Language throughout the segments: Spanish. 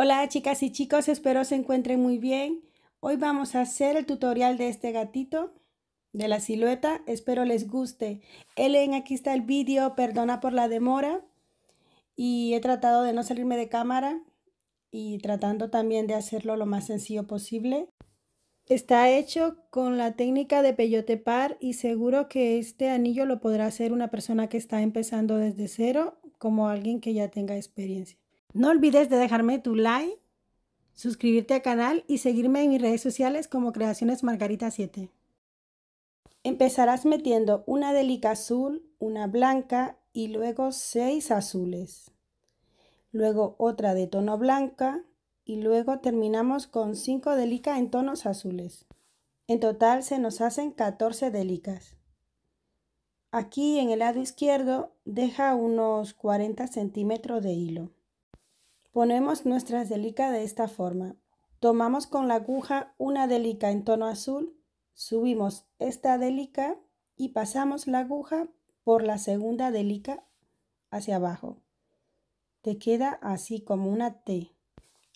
Hola chicas y chicos, espero se encuentren muy bien. Hoy vamos a hacer el tutorial de este gatito, de la silueta. Espero les guste. Ellen, aquí está el vídeo, perdona por la demora. Y he tratado de no salirme de cámara y tratando también de hacerlo lo más sencillo posible. Está hecho con la técnica de peyote par y seguro que este anillo lo podrá hacer una persona que está empezando desde cero como alguien que ya tenga experiencia. No olvides de dejarme tu like, suscribirte al canal y seguirme en mis redes sociales como Creaciones Margarita 7. Empezarás metiendo una delica azul, una blanca y luego seis azules. Luego otra de tono blanca y luego terminamos con 5 delicas en tonos azules. En total se nos hacen 14 delicas. Aquí en el lado izquierdo deja unos 40 centímetros de hilo. Ponemos nuestras delica de esta forma. Tomamos con la aguja una delica en tono azul, subimos esta delica y pasamos la aguja por la segunda delica hacia abajo. Te queda así como una T.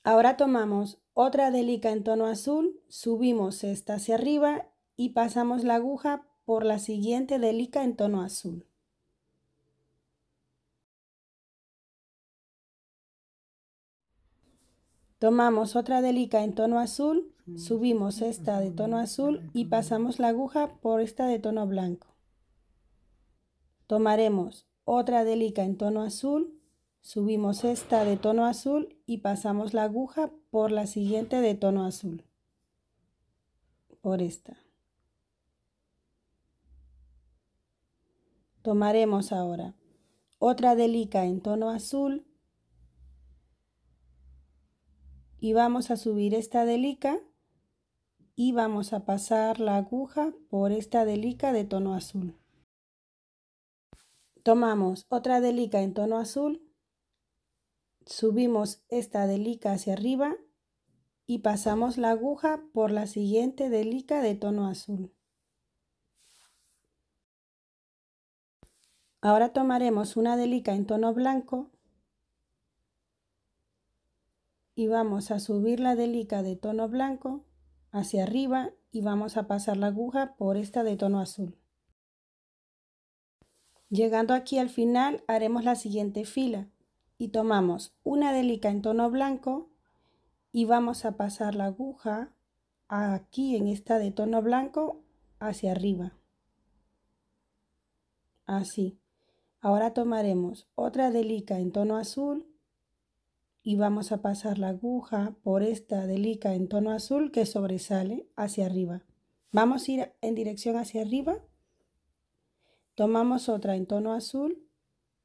Ahora tomamos otra delica en tono azul, subimos esta hacia arriba y pasamos la aguja por la siguiente delica en tono azul. Tomamos otra delica en tono azul, subimos esta de tono azul y pasamos la aguja por esta de tono blanco. Tomaremos otra delica en tono azul, subimos esta de tono azul y pasamos la aguja por la siguiente de tono azul. Por esta. Tomaremos ahora otra delica en tono azul, y vamos a subir esta delica y vamos a pasar la aguja por esta delica de tono azul. Tomamos otra delica en tono azul, subimos esta delica hacia arriba y pasamos la aguja por la siguiente delica de tono azul. Ahora tomaremos una delica en tono blanco y vamos a subir la delica de tono blanco hacia arriba y vamos a pasar la aguja por esta de tono azul. Llegando aquí al final haremos la siguiente fila y tomamos una delica en tono blanco y vamos a pasar la aguja aquí en esta de tono blanco hacia arriba. Así. Ahora tomaremos otra delica en tono azul y vamos a pasar la aguja por esta delica en tono azul que sobresale hacia arriba. Vamos a ir en dirección hacia arriba, tomamos otra en tono azul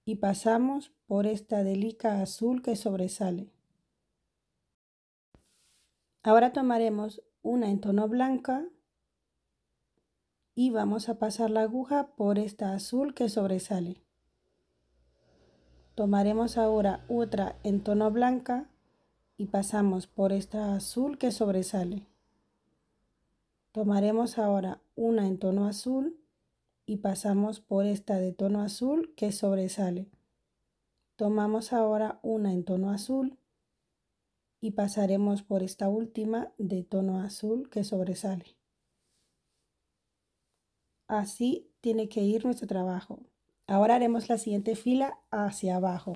y pasamos por esta delica azul que sobresale. Ahora tomaremos una en tono blanca y vamos a pasar la aguja por esta azul que sobresale. Tomaremos ahora otra en tono blanca y pasamos por esta azul que sobresale. Tomaremos ahora una en tono azul y pasamos por esta de tono azul que sobresale. Tomamos ahora una en tono azul y pasaremos por esta última de tono azul que sobresale. Así tiene que ir nuestro trabajo. Ahora haremos la siguiente fila hacia abajo.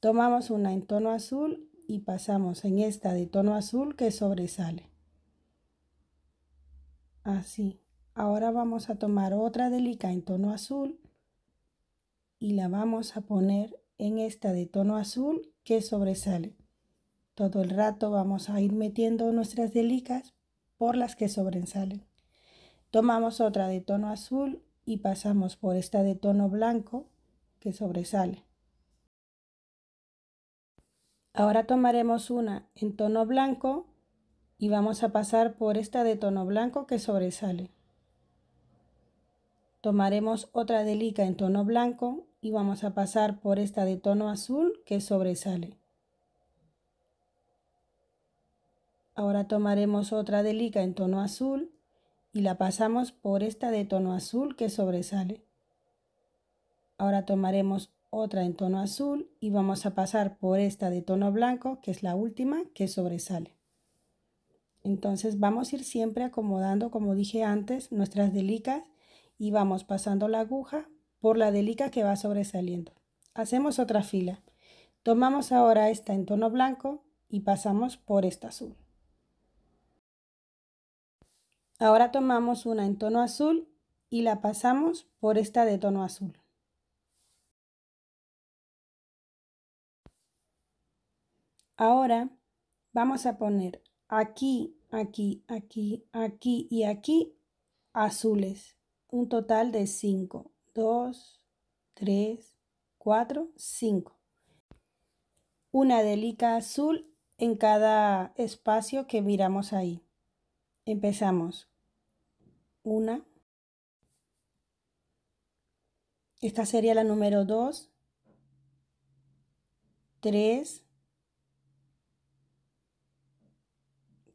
Tomamos una en tono azul y pasamos en esta de tono azul que sobresale. Así. Ahora vamos a tomar otra delica en tono azul y la vamos a poner en esta de tono azul que sobresale. Todo el rato vamos a ir metiendo nuestras delicas por las que sobresalen. Tomamos otra de tono azul y pasamos por esta de tono blanco que sobresale. Ahora tomaremos una en tono blanco y vamos a pasar por esta de tono blanco que sobresale. Tomaremos otra delica en tono blanco y vamos a pasar por esta de tono azul que sobresale. Ahora tomaremos otra delica en tono azul y la pasamos por esta de tono azul que sobresale. Ahora tomaremos otra en tono azul y vamos a pasar por esta de tono blanco que es la última que sobresale. Entonces vamos a ir siempre acomodando, como dije antes, nuestras delicas y vamos pasando la aguja por la delica que va sobresaliendo. Hacemos otra fila. Tomamos ahora esta en tono blanco y pasamos por esta azul. Ahora tomamos una en tono azul y la pasamos por esta de tono azul. Ahora vamos a poner aquí, aquí, aquí, aquí y aquí azules. Un total de 5. 2, 3, 4, 5. Una delica azul en cada espacio que miramos ahí. Empezamos. Una. Esta sería la número dos. Tres.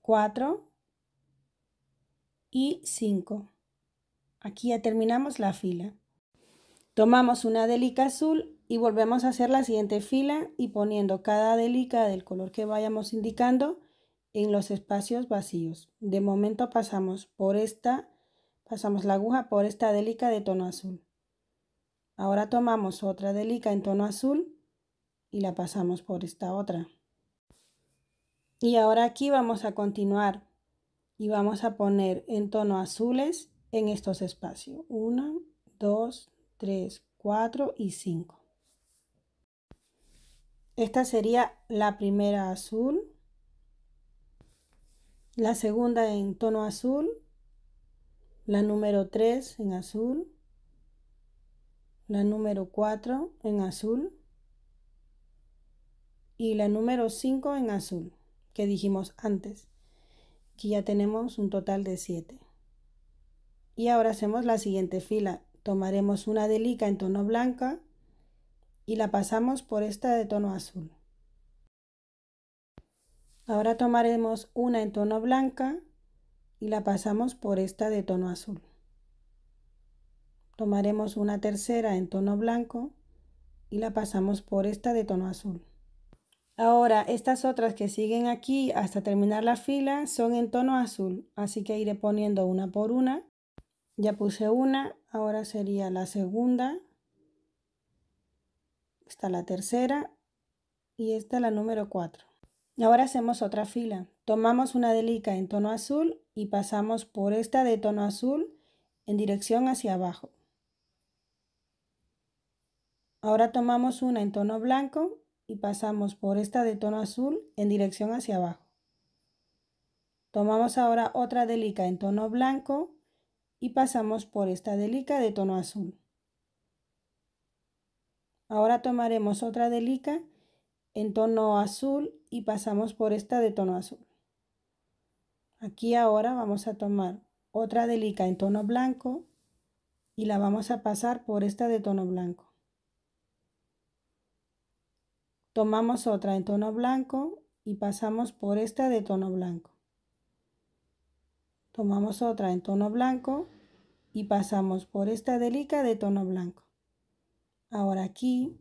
Cuatro. Y cinco. Aquí ya terminamos la fila. Tomamos una delica azul y volvemos a hacer la siguiente fila y poniendo cada delica del color que vayamos indicando en los espacios vacíos. De momento pasamos por esta, pasamos la aguja por esta délica de tono azul. Ahora tomamos otra delica en tono azul y la pasamos por esta otra. Y ahora aquí vamos a continuar y vamos a poner en tono azules en estos espacios. 1, 2, 3, 4 y 5. Esta sería la primera azul, la segunda en tono azul, la número 3 en azul, la número 4 en azul y la número 5 en azul que dijimos antes. que ya tenemos un total de 7. Y ahora hacemos la siguiente fila. Tomaremos una delica en tono blanca y la pasamos por esta de tono azul. Ahora tomaremos una en tono blanca y la pasamos por esta de tono azul. Tomaremos una tercera en tono blanco y la pasamos por esta de tono azul. Ahora estas otras que siguen aquí hasta terminar la fila son en tono azul, así que iré poniendo una por una. Ya puse una, ahora sería la segunda, esta la tercera y esta la número 4. Ahora hacemos otra fila. Tomamos una delica en tono azul y pasamos por esta de tono azul en dirección hacia abajo. Ahora tomamos una en tono blanco y pasamos por esta de tono azul en dirección hacia abajo. Tomamos ahora otra delica en tono blanco y pasamos por esta delica de tono azul. Ahora tomaremos otra delica en tono azul y pasamos por esta de tono azul. Aquí ahora vamos a tomar otra delica en tono blanco y la vamos a pasar por esta de tono blanco. Tomamos otra en tono blanco y pasamos por esta de tono blanco. Tomamos otra en tono blanco y pasamos por esta delica de tono blanco. Ahora aquí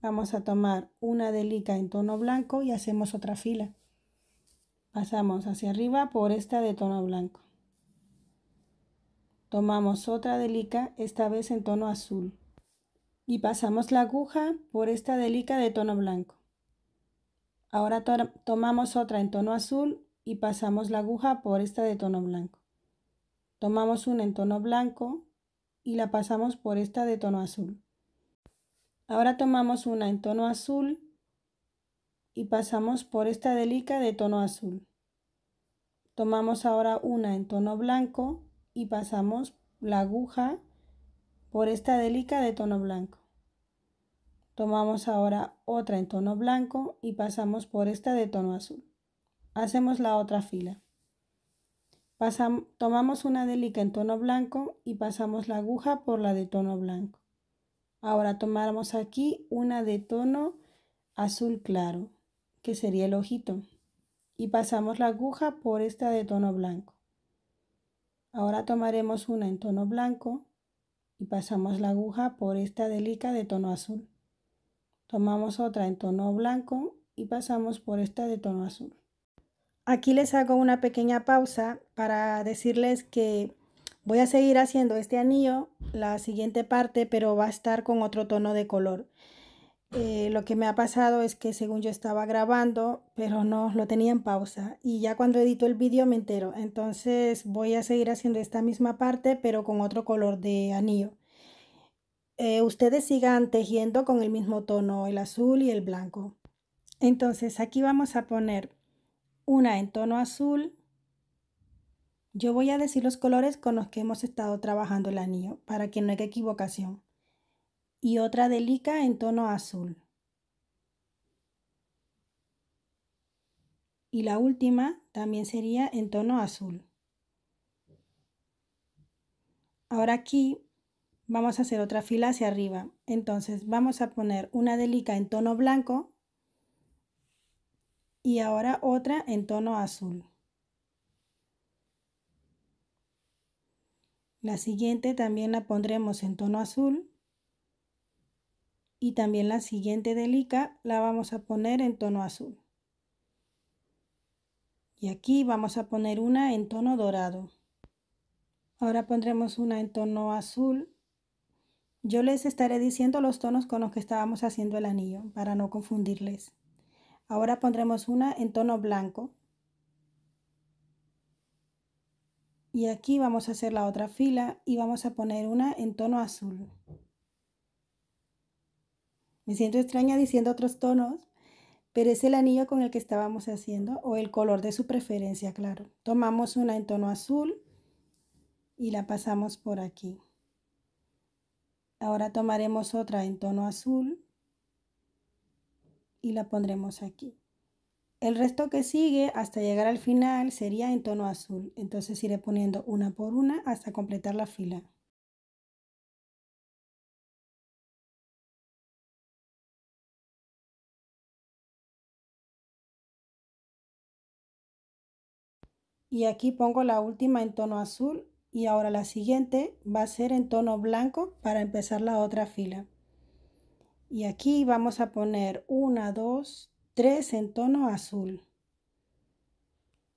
Vamos a tomar una delica en tono blanco y hacemos otra fila. Pasamos hacia arriba por esta de tono blanco. Tomamos otra delica, esta vez en tono azul. Y pasamos la aguja por esta delica de tono blanco. Ahora tomamos otra en tono azul y pasamos la aguja por esta de tono blanco. Tomamos una en tono blanco y la pasamos por esta de tono azul. Ahora tomamos una en tono azul y pasamos por esta delica de tono azul. Tomamos ahora una en tono blanco y pasamos la aguja por esta delica de tono blanco. Tomamos ahora otra en tono blanco y pasamos por esta de tono azul. Hacemos la otra fila. tomamos una delica en tono blanco y pasamos la aguja por la de tono blanco. Ahora tomamos aquí una de tono azul claro, que sería el ojito, y pasamos la aguja por esta de tono blanco. Ahora tomaremos una en tono blanco y pasamos la aguja por esta delica de tono azul. Tomamos otra en tono blanco y pasamos por esta de tono azul. Aquí les hago una pequeña pausa para decirles que Voy a seguir haciendo este anillo, la siguiente parte, pero va a estar con otro tono de color. Eh, lo que me ha pasado es que según yo estaba grabando, pero no, lo tenía en pausa. Y ya cuando edito el vídeo me entero. Entonces voy a seguir haciendo esta misma parte, pero con otro color de anillo. Eh, ustedes sigan tejiendo con el mismo tono, el azul y el blanco. Entonces aquí vamos a poner una en tono azul, yo voy a decir los colores con los que hemos estado trabajando el anillo para que no haya equivocación. Y otra delica en tono azul. Y la última también sería en tono azul. Ahora aquí vamos a hacer otra fila hacia arriba. Entonces vamos a poner una delica en tono blanco y ahora otra en tono azul. La siguiente también la pondremos en tono azul. Y también la siguiente delica la vamos a poner en tono azul. Y aquí vamos a poner una en tono dorado. Ahora pondremos una en tono azul. Yo les estaré diciendo los tonos con los que estábamos haciendo el anillo para no confundirles. Ahora pondremos una en tono blanco. y aquí vamos a hacer la otra fila y vamos a poner una en tono azul me siento extraña diciendo otros tonos pero es el anillo con el que estábamos haciendo o el color de su preferencia claro tomamos una en tono azul y la pasamos por aquí ahora tomaremos otra en tono azul y la pondremos aquí el resto que sigue hasta llegar al final sería en tono azul, entonces iré poniendo una por una hasta completar la fila. Y aquí pongo la última en tono azul y ahora la siguiente va a ser en tono blanco para empezar la otra fila. Y aquí vamos a poner una, dos, 3 en tono azul.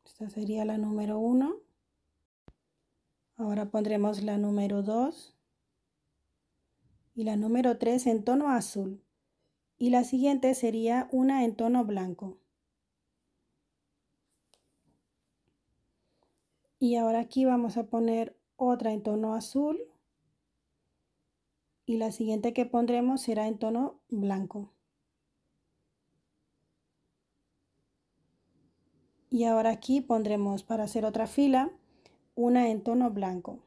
Esta sería la número 1. Ahora pondremos la número 2 y la número 3 en tono azul. Y la siguiente sería una en tono blanco. Y ahora aquí vamos a poner otra en tono azul. Y la siguiente que pondremos será en tono blanco. Y ahora aquí pondremos para hacer otra fila una en tono blanco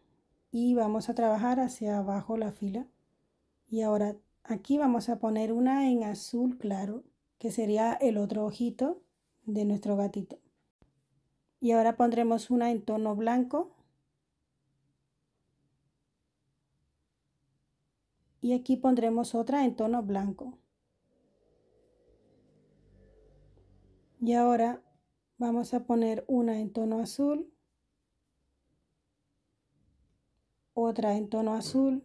y vamos a trabajar hacia abajo la fila. Y ahora aquí vamos a poner una en azul claro, que sería el otro ojito de nuestro gatito. Y ahora pondremos una en tono blanco. Y aquí pondremos otra en tono blanco. Y ahora Vamos a poner una en tono azul, otra en tono azul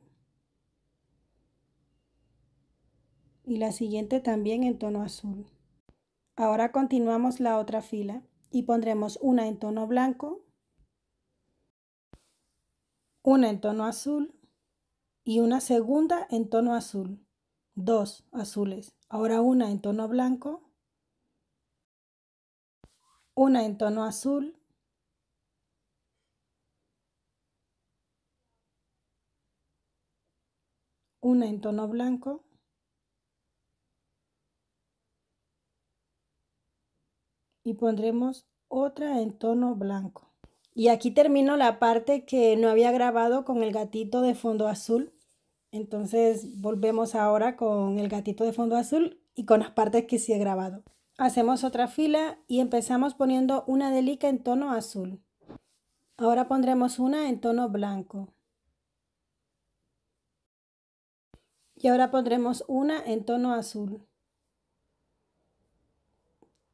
y la siguiente también en tono azul. Ahora continuamos la otra fila y pondremos una en tono blanco, una en tono azul y una segunda en tono azul, dos azules. Ahora una en tono blanco una en tono azul, una en tono blanco, y pondremos otra en tono blanco. Y aquí termino la parte que no había grabado con el gatito de fondo azul. Entonces volvemos ahora con el gatito de fondo azul y con las partes que sí he grabado. Hacemos otra fila y empezamos poniendo una delica en tono azul. Ahora pondremos una en tono blanco. Y ahora pondremos una en tono azul.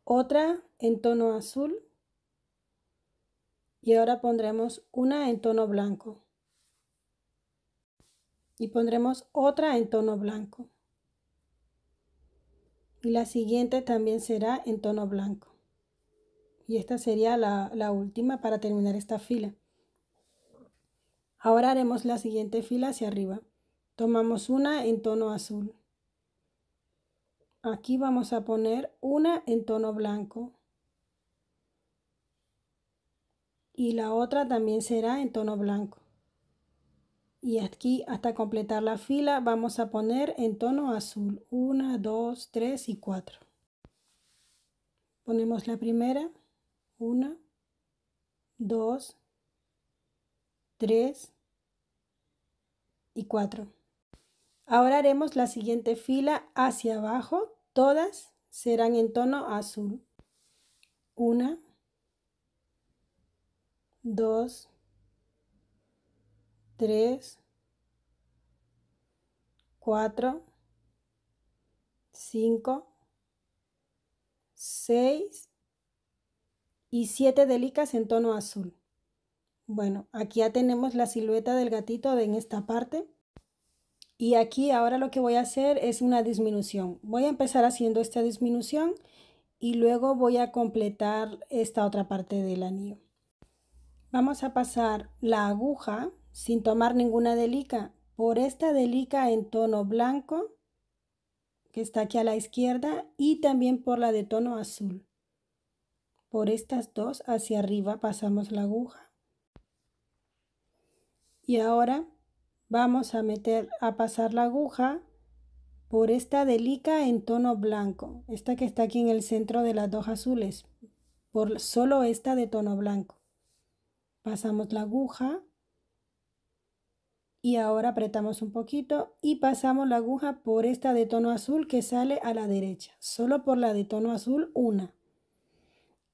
Otra en tono azul. Y ahora pondremos una en tono blanco. Y pondremos otra en tono blanco y la siguiente también será en tono blanco. Y esta sería la, la última para terminar esta fila. Ahora haremos la siguiente fila hacia arriba. Tomamos una en tono azul. Aquí vamos a poner una en tono blanco. Y la otra también será en tono blanco y aquí hasta completar la fila vamos a poner en tono azul 1 2 3 y 4 ponemos la primera 1 2 3 y 4 ahora haremos la siguiente fila hacia abajo todas serán en tono azul 1 2 3, 4, 5, 6 y 7 delicas en tono azul. Bueno, aquí ya tenemos la silueta del gatito en esta parte. Y aquí ahora lo que voy a hacer es una disminución. Voy a empezar haciendo esta disminución y luego voy a completar esta otra parte del anillo. Vamos a pasar la aguja sin tomar ninguna delica. Por esta delica en tono blanco, que está aquí a la izquierda, y también por la de tono azul. Por estas dos hacia arriba pasamos la aguja. Y ahora vamos a meter a pasar la aguja por esta delica en tono blanco, esta que está aquí en el centro de las dos azules, por solo esta de tono blanco. Pasamos la aguja y ahora apretamos un poquito y pasamos la aguja por esta de tono azul que sale a la derecha, solo por la de tono azul una.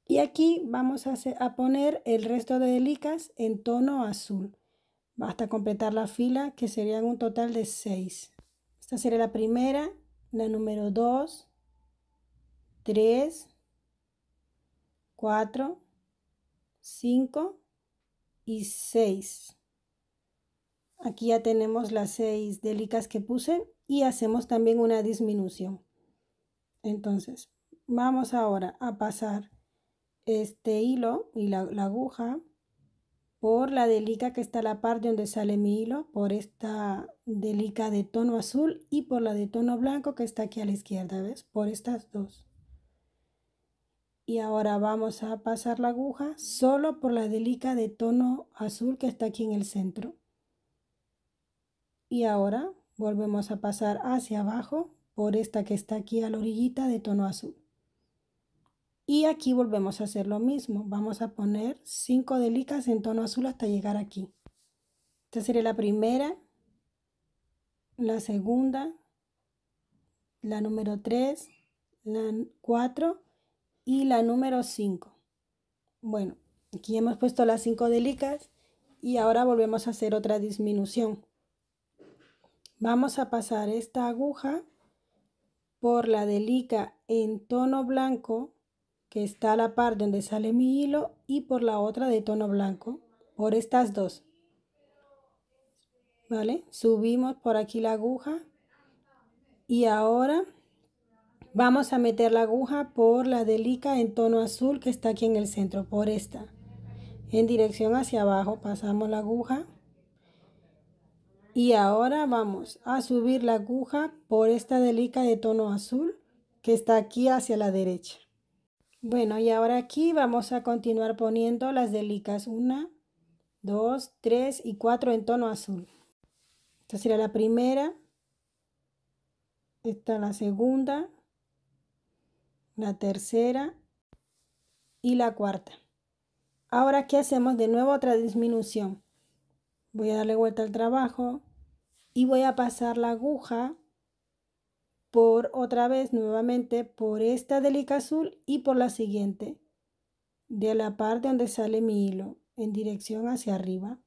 Y aquí vamos a, poner el resto de delicas en tono azul, hasta completar la fila que serían un total de 6. Esta sería la primera, la número 2, 3, 4, 5 y 6. Aquí ya tenemos las seis delicas que puse y hacemos también una disminución. Entonces, vamos ahora a pasar este hilo y la, aguja por la delica que está la parte donde sale mi hilo, por esta delica de tono azul y por la de tono blanco que está aquí a la izquierda, ¿ves? Por estas dos. Y ahora vamos a pasar la aguja solo por la delica de tono azul que está aquí en el centro. Y ahora volvemos a pasar hacia abajo por esta que está aquí a la orillita de tono azul. Y aquí volvemos a hacer lo mismo. Vamos a poner 5 delicas en tono azul hasta llegar aquí. Esta sería la primera, la segunda, la número 3, la 4 y la número 5. Bueno, aquí hemos puesto las 5 delicas y ahora volvemos a hacer otra disminución. Vamos a pasar esta aguja por la delica en tono blanco que está a la par donde sale mi hilo y por la otra de tono blanco, por estas dos. ¿Vale? Subimos por aquí la aguja y ahora vamos a meter la aguja por la delica en tono azul que está aquí en el centro, por esta. En dirección hacia abajo pasamos la aguja. Y ahora vamos a subir la aguja por esta delica de tono azul que está aquí hacia la derecha. Bueno, y ahora aquí vamos a continuar poniendo las delicas 1, 2, 3 y 4 en tono azul. Esta será la primera. Esta la segunda. La tercera. Y la cuarta. Ahora ¿qué hacemos de nuevo otra disminución voy a darle vuelta al trabajo y voy a pasar la aguja por otra vez nuevamente por esta delica azul y por la siguiente de la parte donde sale mi hilo en dirección hacia arriba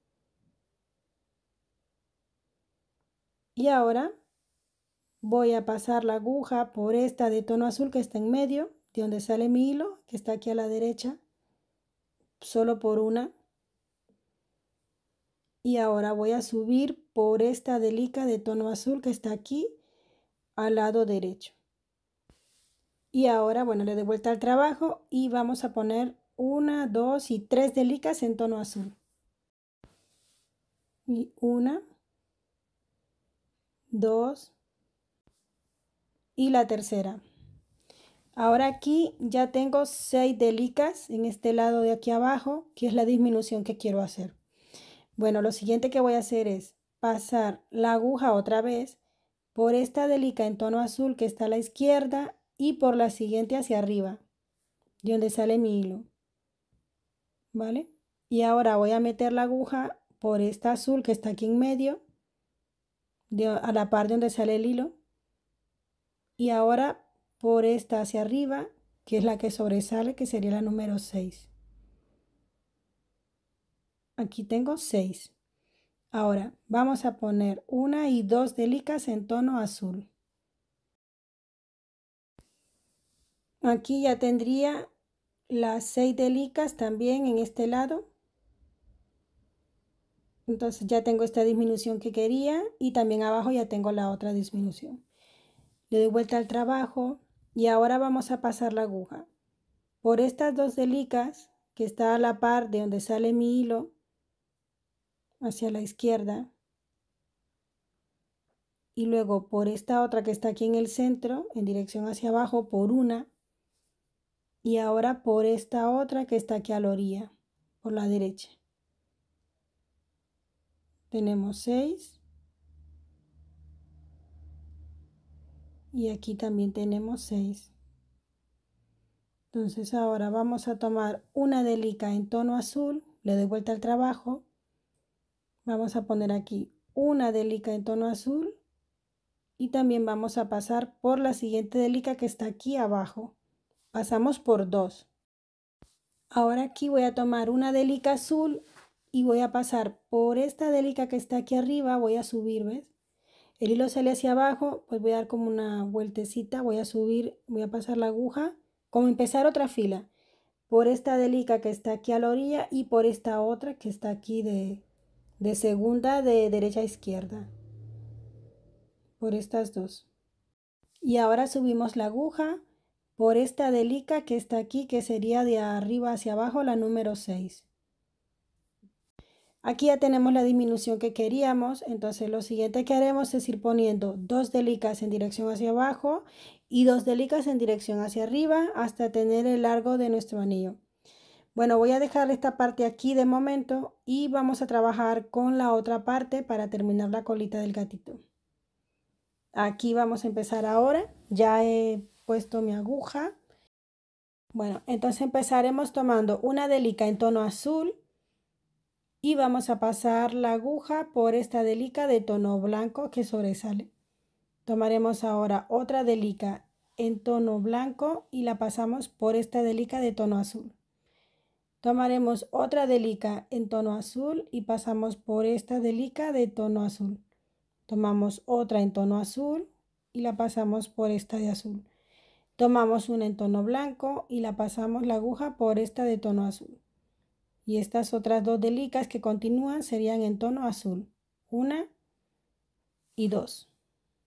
y ahora voy a pasar la aguja por esta de tono azul que está en medio de donde sale mi hilo que está aquí a la derecha solo por una y ahora voy a subir por esta delica de tono azul que está aquí al lado derecho. Y ahora, bueno, le doy vuelta al trabajo y vamos a poner una, dos y tres delicas en tono azul. Y una, dos y la tercera. Ahora aquí ya tengo seis delicas en este lado de aquí abajo, que es la disminución que quiero hacer. Bueno, lo siguiente que voy a hacer es pasar la aguja otra vez por esta delica en tono azul que está a la izquierda y por la siguiente hacia arriba, de donde sale mi hilo. ¿Vale? Y ahora voy a meter la aguja por esta azul que está aquí en medio, a la par de donde sale el hilo. Y ahora por esta hacia arriba, que es la que sobresale, que sería la número 6. Aquí tengo 6. Ahora vamos a poner una y dos delicas en tono azul. Aquí ya tendría las 6 delicas también en este lado. Entonces ya tengo esta disminución que quería y también abajo ya tengo la otra disminución. Le doy vuelta al trabajo y ahora vamos a pasar la aguja. Por estas dos delicas que está a la par de donde sale mi hilo, hacia la izquierda y luego por esta otra que está aquí en el centro, en dirección hacia abajo, por una y ahora por esta otra que está aquí a la orilla, por la derecha. Tenemos seis. y aquí también tenemos 6. Entonces ahora vamos a tomar una delica en tono azul, le doy vuelta al trabajo Vamos a poner aquí una delica en tono azul y también vamos a pasar por la siguiente delica que está aquí abajo. Pasamos por dos. Ahora aquí voy a tomar una delica azul y voy a pasar por esta delica que está aquí arriba, voy a subir, ¿ves? El hilo sale hacia abajo, pues voy a dar como una vueltecita, voy a subir, voy a pasar la aguja, como empezar otra fila, por esta delica que está aquí a la orilla y por esta otra que está aquí de, de segunda de derecha a izquierda por estas dos y ahora subimos la aguja por esta delica que está aquí que sería de arriba hacia abajo la número 6 aquí ya tenemos la disminución que queríamos entonces lo siguiente que haremos es ir poniendo dos delicas en dirección hacia abajo y dos delicas en dirección hacia arriba hasta tener el largo de nuestro anillo bueno, voy a dejar esta parte aquí de momento y vamos a trabajar con la otra parte para terminar la colita del gatito. Aquí vamos a empezar ahora. Ya he puesto mi aguja. Bueno, entonces empezaremos tomando una delica en tono azul y vamos a pasar la aguja por esta delica de tono blanco que sobresale. Tomaremos ahora otra delica en tono blanco y la pasamos por esta delica de tono azul. Tomaremos otra delica en tono azul y pasamos por esta delica de tono azul. Tomamos otra en tono azul y la pasamos por esta de azul. Tomamos una en tono blanco y la pasamos la aguja por esta de tono azul. Y estas otras dos delicas que continúan serían en tono azul. Una y dos.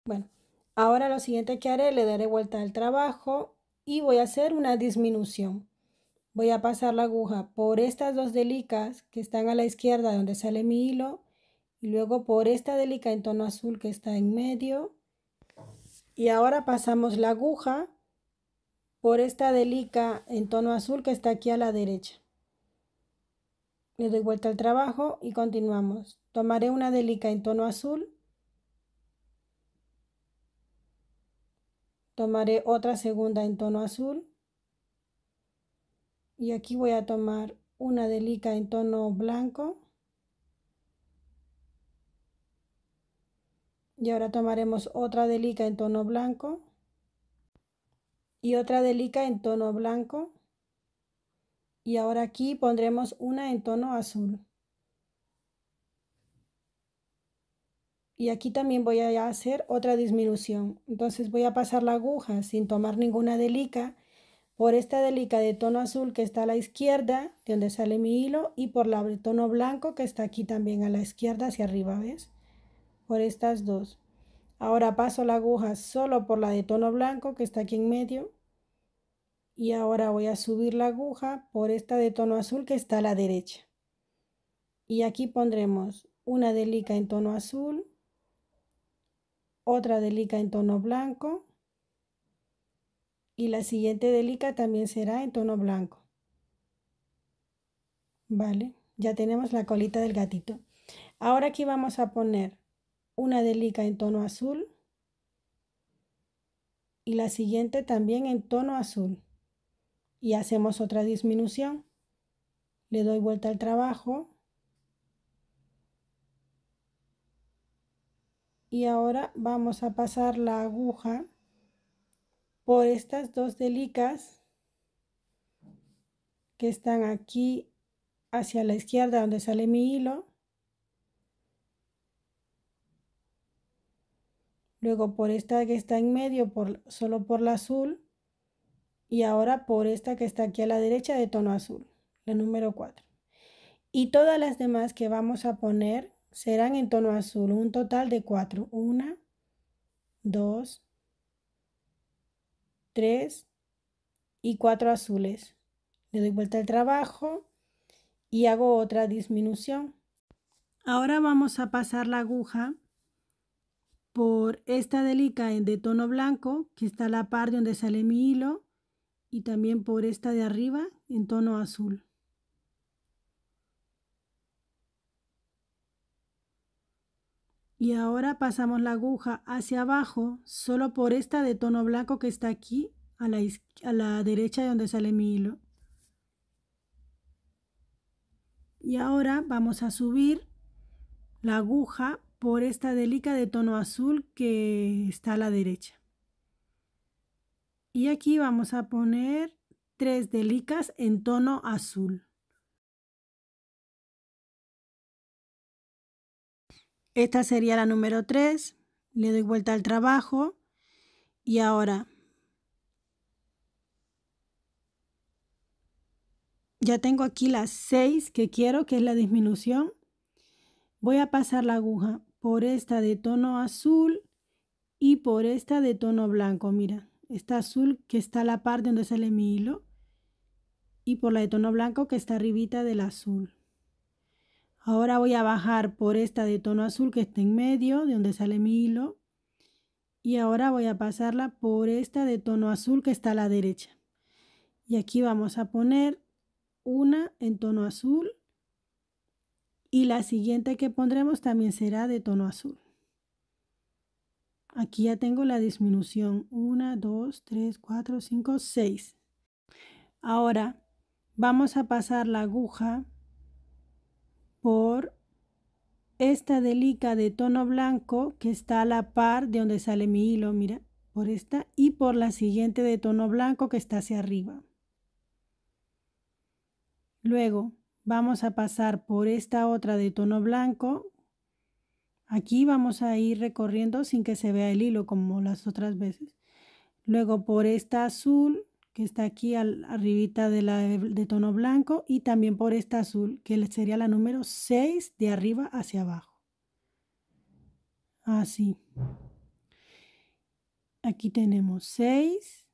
Bueno, ahora lo siguiente que haré, le daré vuelta al trabajo y voy a hacer una disminución voy a pasar la aguja por estas dos delicas que están a la izquierda donde sale mi hilo y luego por esta delica en tono azul que está en medio y ahora pasamos la aguja por esta delica en tono azul que está aquí a la derecha le doy vuelta al trabajo y continuamos tomaré una delica en tono azul tomaré otra segunda en tono azul y aquí voy a tomar una delica en tono blanco y ahora tomaremos otra delica en tono blanco y otra delica en tono blanco y ahora aquí pondremos una en tono azul y aquí también voy a hacer otra disminución entonces voy a pasar la aguja sin tomar ninguna delica por esta delica de tono azul que está a la izquierda, de donde sale mi hilo, y por la de tono blanco que está aquí también a la izquierda hacia arriba, ¿ves? Por estas dos. Ahora paso la aguja solo por la de tono blanco que está aquí en medio. Y ahora voy a subir la aguja por esta de tono azul que está a la derecha. Y aquí pondremos una delica en tono azul, otra delica en tono blanco, y la siguiente delica también será en tono blanco. Vale, ya tenemos la colita del gatito. Ahora aquí vamos a poner una delica en tono azul y la siguiente también en tono azul. Y hacemos otra disminución. Le doy vuelta al trabajo. Y ahora vamos a pasar la aguja por estas dos delicas que están aquí hacia la izquierda donde sale mi hilo. Luego por esta que está en medio, por, solo por la azul. Y ahora por esta que está aquí a la derecha de tono azul, la número 4. Y todas las demás que vamos a poner serán en tono azul, un total de 4. dos, 2, 3 y 4 azules. Le doy vuelta al trabajo y hago otra disminución. Ahora vamos a pasar la aguja por esta delica de tono blanco, que está la par de donde sale mi hilo, y también por esta de arriba en tono azul. Y ahora pasamos la aguja hacia abajo, solo por esta de tono blanco que está aquí a la, a la derecha de donde sale mi hilo. Y ahora vamos a subir la aguja por esta delica de tono azul que está a la derecha. Y aquí vamos a poner tres delicas en tono azul. Esta sería la número 3. Le doy vuelta al trabajo. Y ahora ya tengo aquí las 6 que quiero, que es la disminución. Voy a pasar la aguja por esta de tono azul y por esta de tono blanco. Mira, esta azul que está la parte donde sale mi hilo y por la de tono blanco que está arribita del azul. Ahora voy a bajar por esta de tono azul que está en medio, de donde sale mi hilo. Y ahora voy a pasarla por esta de tono azul que está a la derecha. Y aquí vamos a poner una en tono azul. Y la siguiente que pondremos también será de tono azul. Aquí ya tengo la disminución. 1, 2, 3, 4, 5, 6. Ahora vamos a pasar la aguja por esta delica de tono blanco que está a la par de donde sale mi hilo, mira, por esta y por la siguiente de tono blanco que está hacia arriba. Luego vamos a pasar por esta otra de tono blanco. Aquí vamos a ir recorriendo sin que se vea el hilo como las otras veces. Luego por esta azul que está aquí al, arribita de la de tono blanco y también por esta azul, que sería la número 6 de arriba hacia abajo. Así. Ah, aquí tenemos 6.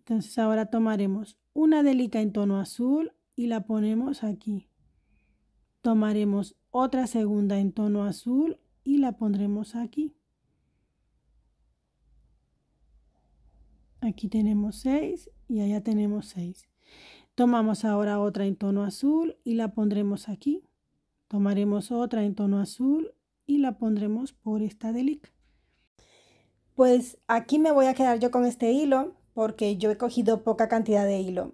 Entonces ahora tomaremos una delica en tono azul y la ponemos aquí. Tomaremos otra segunda en tono azul y la pondremos aquí. Aquí tenemos 6 y allá tenemos 6. Tomamos ahora otra en tono azul y la pondremos aquí. Tomaremos otra en tono azul y la pondremos por esta delica. Pues aquí me voy a quedar yo con este hilo porque yo he cogido poca cantidad de hilo.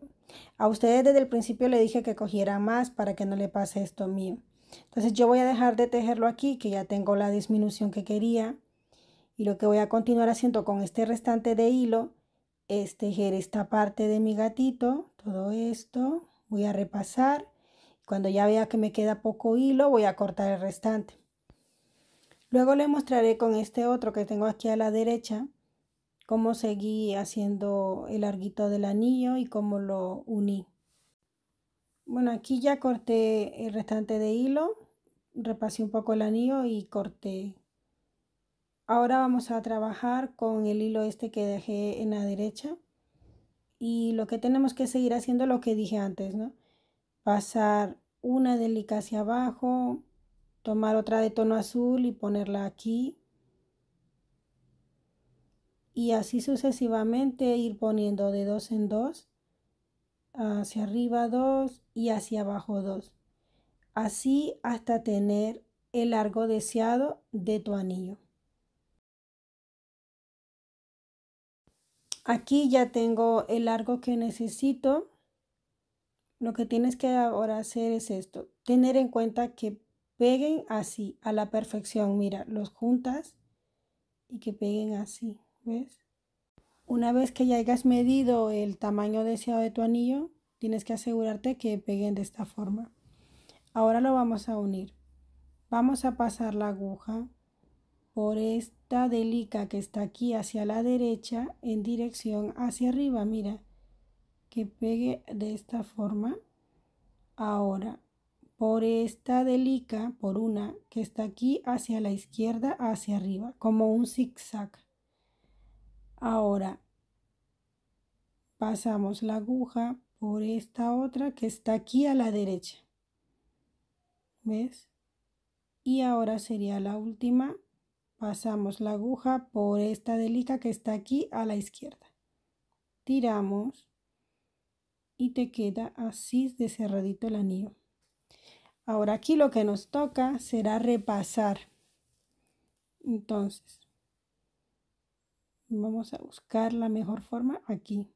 A ustedes desde el principio le dije que cogiera más para que no le pase esto mío. Entonces yo voy a dejar de tejerlo aquí que ya tengo la disminución que quería. Y lo que voy a continuar haciendo con este restante de hilo es tejer esta parte de mi gatito, todo esto, voy a repasar. Cuando ya vea que me queda poco hilo, voy a cortar el restante. Luego le mostraré con este otro que tengo aquí a la derecha cómo seguí haciendo el larguito del anillo y cómo lo uní. Bueno, aquí ya corté el restante de hilo, repasé un poco el anillo y corté Ahora vamos a trabajar con el hilo este que dejé en la derecha. Y lo que tenemos que seguir haciendo lo que dije antes, ¿no? Pasar una delica hacia abajo, tomar otra de tono azul y ponerla aquí. Y así sucesivamente ir poniendo de dos en dos, hacia arriba dos y hacia abajo dos. Así hasta tener el largo deseado de tu anillo. Aquí ya tengo el largo que necesito. Lo que tienes que ahora hacer es esto. Tener en cuenta que peguen así, a la perfección. Mira, los juntas y que peguen así. ¿Ves? Una vez que ya hayas medido el tamaño deseado de tu anillo, tienes que asegurarte que peguen de esta forma. Ahora lo vamos a unir. Vamos a pasar la aguja por esta delica que está aquí hacia la derecha en dirección hacia arriba. Mira, que pegue de esta forma. Ahora, por esta delica, por una que está aquí hacia la izquierda, hacia arriba, como un zigzag. Ahora, pasamos la aguja por esta otra que está aquí a la derecha. ¿Ves? Y ahora sería la última Pasamos la aguja por esta delica que está aquí a la izquierda. Tiramos y te queda así de cerradito el anillo. Ahora aquí lo que nos toca será repasar. Entonces, vamos a buscar la mejor forma aquí.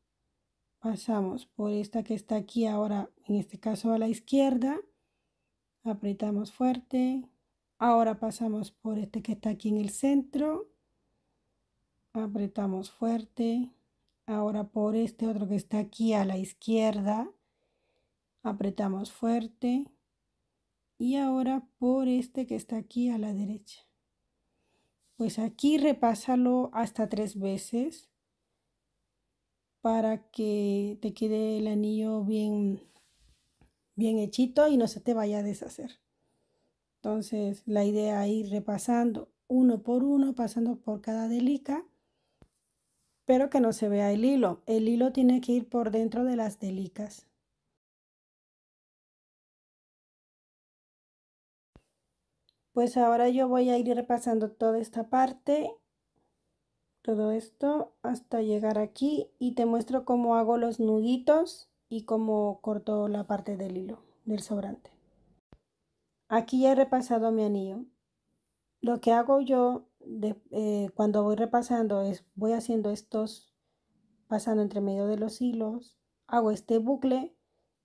Pasamos por esta que está aquí ahora, en este caso a la izquierda. Apretamos fuerte, Ahora pasamos por este que está aquí en el centro. Apretamos fuerte. Ahora por este otro que está aquí a la izquierda. Apretamos fuerte. Y ahora por este que está aquí a la derecha. Pues aquí repásalo hasta tres veces para que te quede el anillo bien, bien hechito y no se te vaya a deshacer. Entonces, la idea es ir repasando uno por uno, pasando por cada delica, pero que no se vea el hilo. El hilo tiene que ir por dentro de las delicas. Pues ahora yo voy a ir repasando toda esta parte, todo esto, hasta llegar aquí y te muestro cómo hago los nuditos y cómo corto la parte del hilo, del sobrante. Aquí ya he repasado mi anillo. Lo que hago yo eh, cuando voy repasando es voy haciendo estos, pasando entre medio de los hilos, hago este bucle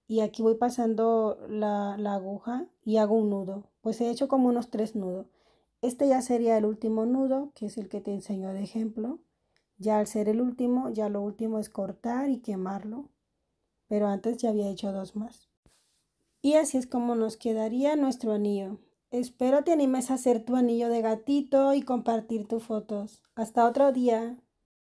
y aquí voy pasando la, la aguja y hago un nudo. Pues he hecho como unos tres nudos. Este ya sería el último nudo, que es el que te enseño de ejemplo. Ya al ser el último, ya lo último es cortar y quemarlo. Pero antes ya había hecho dos más. Y así es como nos quedaría nuestro anillo. Espero te animes a hacer tu anillo de gatito y compartir tus fotos. Hasta otro día.